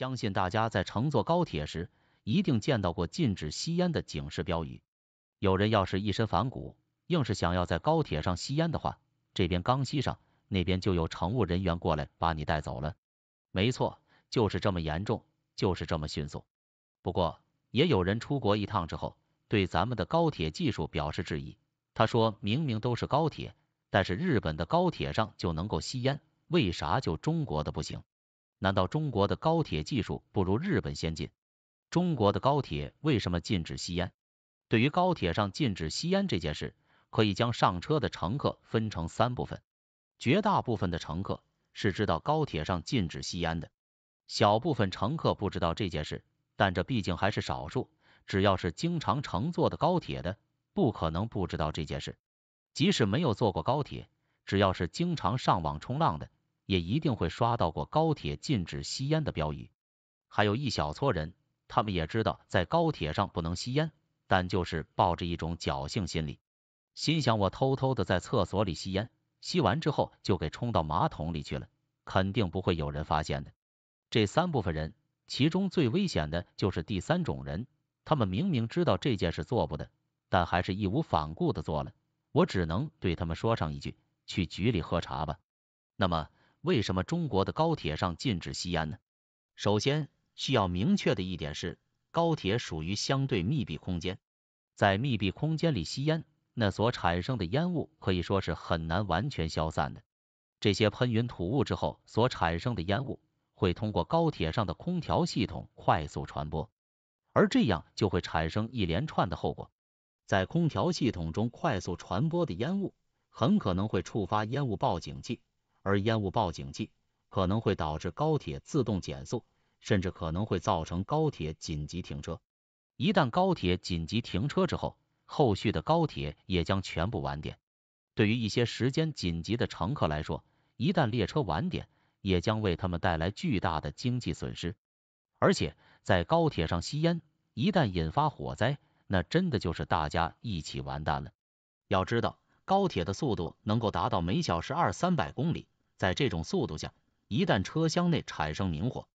相信大家在乘坐高铁时，一定见到过禁止吸烟的警示标语。有人要是一身反骨，硬是想要在高铁上吸烟的话，这边刚吸上，那边就有乘务人员过来把你带走了。没错，就是这么严重，就是这么迅速。不过，也有人出国一趟之后，对咱们的高铁技术表示质疑。他说明明都是高铁，但是日本的高铁上就能够吸烟，为啥就中国的不行？难道中国的高铁技术不如日本先进？中国的高铁为什么禁止吸烟？对于高铁上禁止吸烟这件事，可以将上车的乘客分成三部分，绝大部分的乘客是知道高铁上禁止吸烟的，小部分乘客不知道这件事，但这毕竟还是少数，只要是经常乘坐的高铁的，不可能不知道这件事。即使没有坐过高铁，只要是经常上网冲浪的。也一定会刷到过高铁禁止吸烟的标语，还有一小撮人，他们也知道在高铁上不能吸烟，但就是抱着一种侥幸心理，心想我偷偷的在厕所里吸烟，吸完之后就给冲到马桶里去了，肯定不会有人发现的。这三部分人，其中最危险的就是第三种人，他们明明知道这件事做不得，但还是义无反顾的做了。我只能对他们说上一句，去局里喝茶吧。那么。为什么中国的高铁上禁止吸烟呢？首先需要明确的一点是，高铁属于相对密闭空间，在密闭空间里吸烟，那所产生的烟雾可以说是很难完全消散的。这些喷云吐雾之后所产生的烟雾，会通过高铁上的空调系统快速传播，而这样就会产生一连串的后果。在空调系统中快速传播的烟雾，很可能会触发烟雾报警器。而烟雾报警器可能会导致高铁自动减速，甚至可能会造成高铁紧急停车。一旦高铁紧急停车之后，后续的高铁也将全部晚点。对于一些时间紧急的乘客来说，一旦列车晚点，也将为他们带来巨大的经济损失。而且在高铁上吸烟，一旦引发火灾，那真的就是大家一起完蛋了。要知道，高铁的速度能够达到每小时二三百公里。在这种速度下，一旦车厢内产生明火，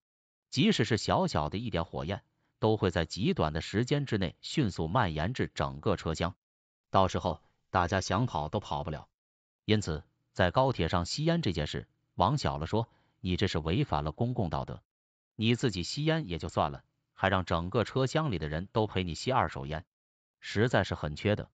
即使是小小的一点火焰，都会在极短的时间之内迅速蔓延至整个车厢，到时候大家想跑都跑不了。因此，在高铁上吸烟这件事，往小了说，你这是违反了公共道德，你自己吸烟也就算了，还让整个车厢里的人都陪你吸二手烟，实在是很缺德；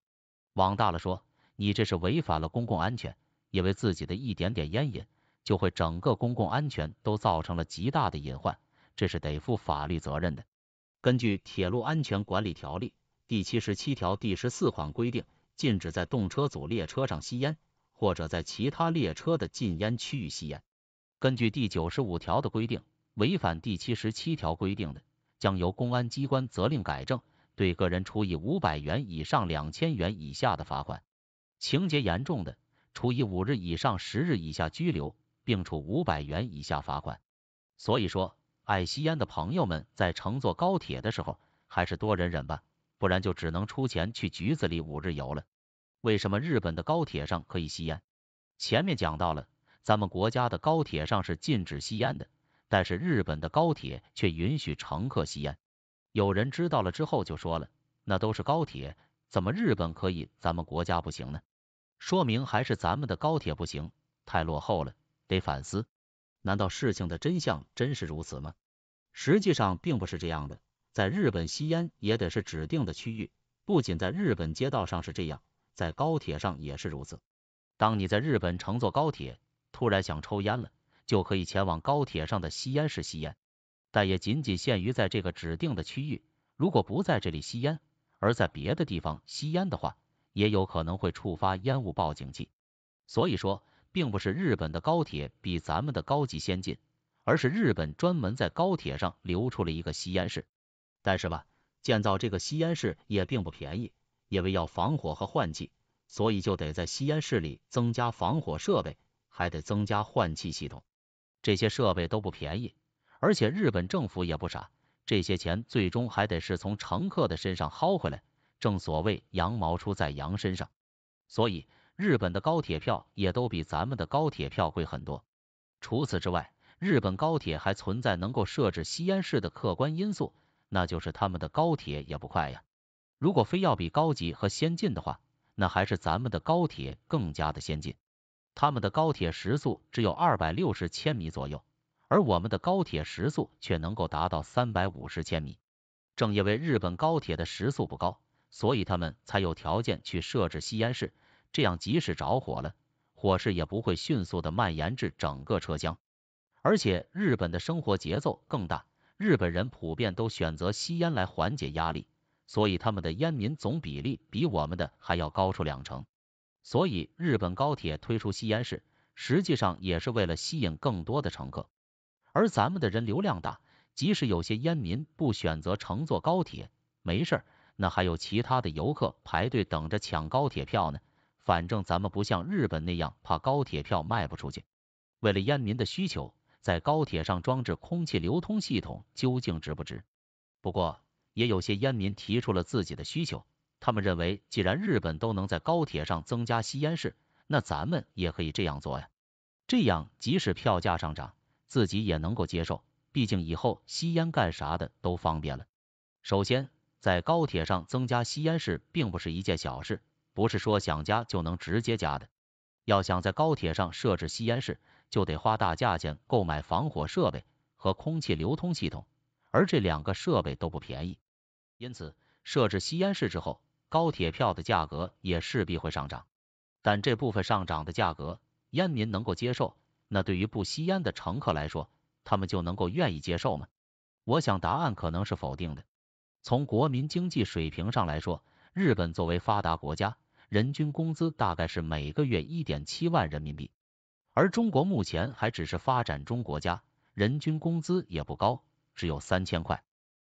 往大了说，你这是违反了公共安全，因为自己的一点点烟瘾。就会整个公共安全都造成了极大的隐患，这是得负法律责任的。根据《铁路安全管理条例》第七十七条第十四款规定，禁止在动车组列车上吸烟，或者在其他列车的禁烟区域吸烟。根据第九十五条的规定，违反第七十七条规定的，将由公安机关责令改正，对个人处以五百元以上两千元以下的罚款，情节严重的，处以五日以上十日以下拘留。并处五百元以下罚款。所以说，爱吸烟的朋友们在乘坐高铁的时候，还是多忍忍吧，不然就只能出钱去局子里五日游了。为什么日本的高铁上可以吸烟？前面讲到了，咱们国家的高铁上是禁止吸烟的，但是日本的高铁却允许乘客吸烟。有人知道了之后就说了，那都是高铁，怎么日本可以，咱们国家不行呢？说明还是咱们的高铁不行，太落后了。得反思，难道事情的真相真是如此吗？实际上并不是这样的，在日本吸烟也得是指定的区域，不仅在日本街道上是这样，在高铁上也是如此。当你在日本乘坐高铁，突然想抽烟了，就可以前往高铁上的吸烟室吸烟，但也仅仅限于在这个指定的区域。如果不在这里吸烟，而在别的地方吸烟的话，也有可能会触发烟雾报警器。所以说。并不是日本的高铁比咱们的高级先进，而是日本专门在高铁上留出了一个吸烟室。但是吧，建造这个吸烟室也并不便宜，因为要防火和换气，所以就得在吸烟室里增加防火设备，还得增加换气系统，这些设备都不便宜。而且日本政府也不傻，这些钱最终还得是从乘客的身上薅回来，正所谓羊毛出在羊身上。所以。日本的高铁票也都比咱们的高铁票贵很多。除此之外，日本高铁还存在能够设置吸烟室的客观因素，那就是他们的高铁也不快呀。如果非要比高级和先进的话，那还是咱们的高铁更加的先进。他们的高铁时速只有二百六十千米左右，而我们的高铁时速却能够达到三百五十千米。正因为日本高铁的时速不高，所以他们才有条件去设置吸烟室。这样即使着火了，火势也不会迅速的蔓延至整个车厢。而且日本的生活节奏更大，日本人普遍都选择吸烟来缓解压力，所以他们的烟民总比例比我们的还要高出两成。所以日本高铁推出吸烟室，实际上也是为了吸引更多的乘客。而咱们的人流量大，即使有些烟民不选择乘坐高铁，没事，那还有其他的游客排队等着抢高铁票呢。反正咱们不像日本那样怕高铁票卖不出去，为了烟民的需求，在高铁上装置空气流通系统究竟值不值？不过也有些烟民提出了自己的需求，他们认为既然日本都能在高铁上增加吸烟室，那咱们也可以这样做呀，这样即使票价上涨，自己也能够接受，毕竟以后吸烟干啥的都方便了。首先，在高铁上增加吸烟室并不是一件小事。不是说想加就能直接加的。要想在高铁上设置吸烟室，就得花大价钱购买防火设备和空气流通系统，而这两个设备都不便宜。因此，设置吸烟室之后，高铁票的价格也势必会上涨。但这部分上涨的价格，烟民能够接受，那对于不吸烟的乘客来说，他们就能够愿意接受吗？我想答案可能是否定的。从国民经济水平上来说，日本作为发达国家，人均工资大概是每个月一点七万人民币，而中国目前还只是发展中国家，人均工资也不高，只有三千块。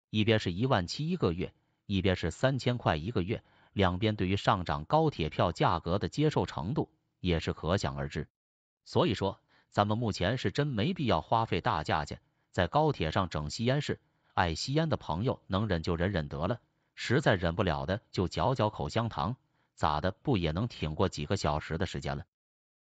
一边是一万七一个月，一边是三千块一个月，两边对于上涨高铁票价格的接受程度也是可想而知。所以说，咱们目前是真没必要花费大价钱在高铁上整吸烟室，爱吸烟的朋友能忍就忍忍得了，实在忍不了的就嚼嚼口香糖。咋的，不也能挺过几个小时的时间了？